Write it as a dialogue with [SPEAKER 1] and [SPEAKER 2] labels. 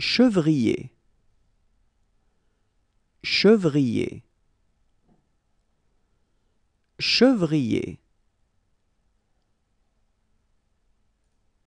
[SPEAKER 1] chevrier chevrier chevrier